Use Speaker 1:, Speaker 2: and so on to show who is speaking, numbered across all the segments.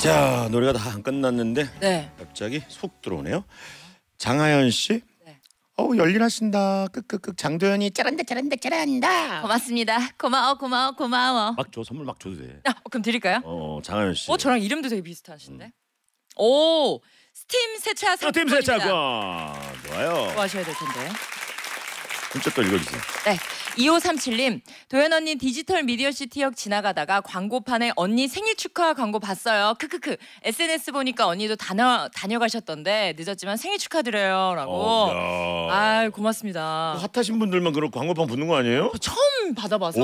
Speaker 1: 자 노래가 다 끝났는데 네. 갑자기 속 들어오네요. 장하연 씨. 네. 어우 열일하신다. 끄끄끄 장도연이
Speaker 2: 짜란다 짜란다 짜란다. 고맙습니다. 고마워 고마워 고마워.
Speaker 1: 막줘 선물 막 줘도 돼. 아,
Speaker 2: 그럼 드릴까요? 어, 어
Speaker 1: 장하연 씨. 어 저랑
Speaker 2: 이름도 되게 비슷하신데. 음. 오 스팀 세차 상품입니다. 아, 스팀 세차
Speaker 1: 좋아요.
Speaker 2: 좋아하셔야 뭐 될 텐데.
Speaker 1: 문자 또 읽어주세요.
Speaker 2: 네. 2537님, 도현 언니 디지털 미디어 시티역 지나가다가 광고판에 언니 생일 축하 광고 봤어요. 크크크. SNS 보니까 언니도 다녀, 다녀가셨던데 늦었지만 생일 축하드려요. 라고. 어, 야. 아 고맙습니다.
Speaker 1: 핫하신 분들만 그런 광고판 붙는 거 아니에요? 어,
Speaker 2: 처음 받아봐서.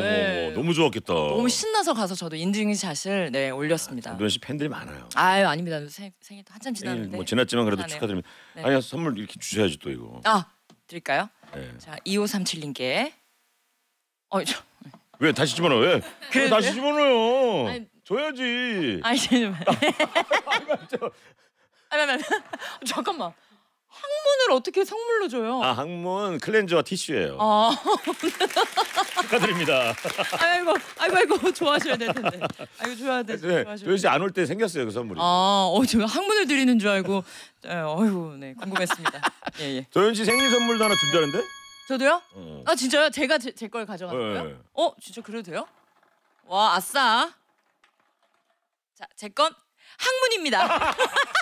Speaker 2: 네.
Speaker 1: 너무 좋았겠다. 너무
Speaker 2: 신나서 가서 저도 인증샷을 네, 올렸습니다. 도현
Speaker 1: 씨 팬들이 많아요.
Speaker 2: 아유, 아닙니다. 생, 생일도 한참 뭐 지났는데. 뭐 지났지만 그래도 아, 네. 축하드립니다. 네.
Speaker 1: 아니 선물 이렇게 주셔야지 또 이거.
Speaker 2: 아, 드릴까요? 네. 자, 2537님께. 어, 저,
Speaker 1: 왜 다시 집어넣어? 왜? 그래요? 다시
Speaker 2: 집어넣어요. 아니,
Speaker 1: 줘야지. 아니,
Speaker 2: 잠깐만. 아, 아니, 아니, 아니, 잠깐만. 항문을 어떻게 선물로 줘요? 아
Speaker 1: 항문 클렌저와 티슈예요. 아. 축하드립니다. 아이고 아이고 아이고 좋아하셔야 될 텐데.
Speaker 2: 아이고 좋아야 돼. 네, 조현 씨안 올 때 생겼어요 그 선물이. 아, 어 제가 항문을 드리는 줄 알고, 네, 어휴, 네 궁금했습니다.
Speaker 1: 예 예. 조현 씨 생일 선물도 하나 준다는데? 저도요? 어.
Speaker 2: 아 진짜요? 제가 제 걸 가져갔어요? 네, 네. 어 진짜 그래도 돼요? 와 아싸. 자제건 항문입니다.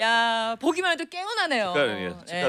Speaker 2: 야 보기만 해도 깨운하네요 그러니까 네.